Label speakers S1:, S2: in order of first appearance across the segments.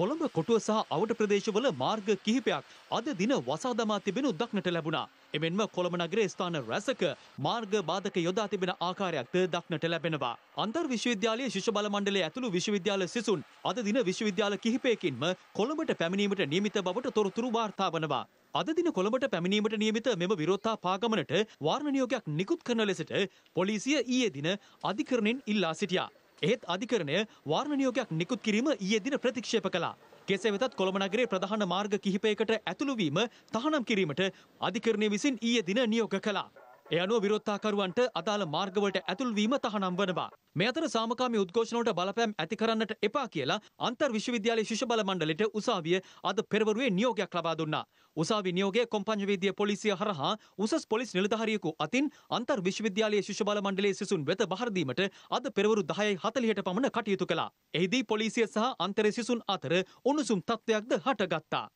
S1: කොළඹ කොටුව සහ අවට ප්‍රදේශවල මාර්ග කිහිපයක් අද දින වසා දමා තිබෙනු දක්නට ලැබුණා. එමෙන්ම කොළඹ නගරයේ ස්ථාන රැසක මාර්ග බාධක යොදා තිබෙන ආකාරයක්ද දක්නට ලැබෙනවා. අන්තර් විශ්වවිද්‍යාලයේ ශිෂ්‍ය බල මණ්ඩලය ඇතුළු විශ්වවිද්‍යාල සිසුන් අද දින විශ්වවිද්‍යාල කිහිපයකින්ම කොළඹට පැමිණීමට නියමිත බවට තොරතුරු වාර්තා වනවා. අද දින කොළඹට පැමිණීමට නියමිත මෙම විරෝධතා පාගමනට වාර්ණ නියෝගයක් නිකුත් කරන ලෙසට පොලිසිය ඊයේ දින අධිකරණෙන් ඉල්ලා සිටියා. එහෙත් අධිකරණය වාර්ණ නියෝගයක් නිකුත් කිරීම ඊයේ දින ප්‍රතික්ෂේප කළා. කෙසේ වෙතත් කොළඹ නගරේ ප්‍රධාන මාර්ග කිහිපයකට ඇතුළු වීම තහනම් කිරීමට අධිකරණය විසින් ඊයේ දින නියෝග කළා. ඒ අනුව විරෝධතාකරුවන්ට අදාළ මාර්ගවලට ඇතුල්වීම තහනම් වනවා. මේ අතර සාමකාමී උද්ඝෝෂණවලට බලපෑම් ඇති කරන්නට එපා කියලා අන්තර් විශ්වවිද්‍යාලයේ ශිෂ්‍ය බල මණ්ඩලයට උසාවිය අද පෙරවරුවේ නියෝගයක් ලබා දුන්නා. උසාවි නියෝගය කොම්පඤ්ඤවේදීය පොලිසිය හරහා උසස් පොලිස් නිලධාරියෙකු අතින් අන්තර් විශ්වවිද්‍යාලයේ ශිෂ්‍ය බල මණ්ඩලයේ සිසුන් වෙත බහර දීමට අද පෙරවරු 10:40ට පමණ කටයුතු කළා. එහිදී පොලිසිය සහ අන්තරේ සිසුන් අතර උණුසුම් තත්ත්වයක්ද හටගත්තා.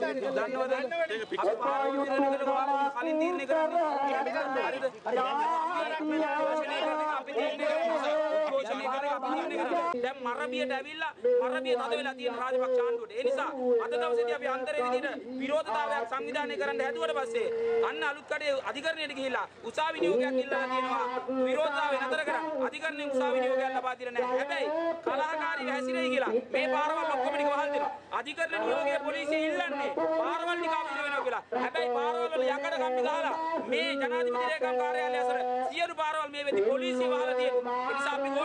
S2: දන්නවද? අපි පාවිච්චි කරන කලින් තියෙන එක හරිද? දැන් මරබියට ඇවිල්ලා මරබිය තද වෙලා තියෙන රාජපක්ෂ ආණ්ඩුවට. ඒ නිසා අද දවසේදී අපි අන්තරේ විදිහට විරෝධතාවයක් සංවිධානය කරන්න හැදුවට පස්සේ අන්න අලුත් කඩේ අධිකරණයට ගිහිල්ලා උසාවි නියෝගයක් ඉල්ලලා තියෙනවා විරෝධතාවය නතර කරන්න. අධිකරණය උසාවි නියෝගයක් ලබා දෙලා නැහැ. හැබැයි කලාකාරීව හැසිරෙයි කියලා මේ පාරවල් ඔක්කොම ටික වහල් දෙනවා. අධිකරණ නියෝගය පොලිසිය ඉල්ලන්නේ පාරවල් ටික අපිට වෙනවා කියලා. හැබැයි පාරවල් වල යකඩ කම්බි ගහලා මේ ජනාධිපති ලේකම් කාර්යාලය අසර සියලු පාරවල් මේ වෙද්දි පොලිසිය වහලා තියෙනවා.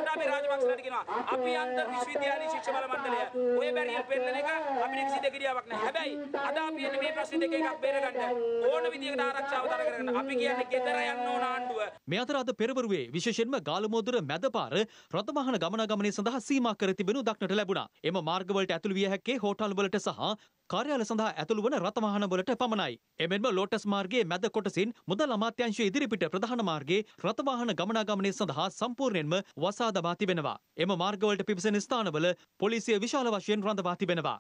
S2: කණ්ඩායමේ රාජපක්ෂලාට කියනවා අපි අන්තර් විශ්වවිද්‍යාලීය ශිෂ්‍ය බල මණ්ඩලය ඔය බැරියර් පෙන්නන එක අපිට කිසි දෙකිරියාවක් නැහැ. හැබැයි අද අපි එන්නේ මේ ප්‍රශ්න දෙක එකක් බේරගන්න ඕන විදිහකට ආරක්ෂාව දර කරගන්න. අපි කියන්නේ ගෙදර යන්න ඕන ආණ්ඩුව.
S1: මේ අතර අද පෙරවරුවේ විශේෂයෙන්ම ගාලමෝදුර මැද පාර රථවාහන ගමනාගමනය සඳහා සීමා කර තිබෙනු දක්නට ලැබුණා. එම මාර්ගවලට ඇතුළු විය හැක්කේ හෝටල්වලට සහ කාර්යාල සඳහා ඇතුළු වන රථවාහනවලට පමණයි. එමෙන්ම ලෝටස් මාර්ගයේ මැද කොටසින් මුදල් අමාත්‍යාංශය ඉදිරිපිට ප්‍රධාන මාර්ගයේ රථවාහන ගමනාගමනය සඳහා සම්පූර්ණයෙන්ම වසා දබා තිබෙනවා. එම මාර්ගවලට පිවිසෙන ස්ථානවල පොලිසිය විශාල වශයෙන් රඳවා තිබෙනවා.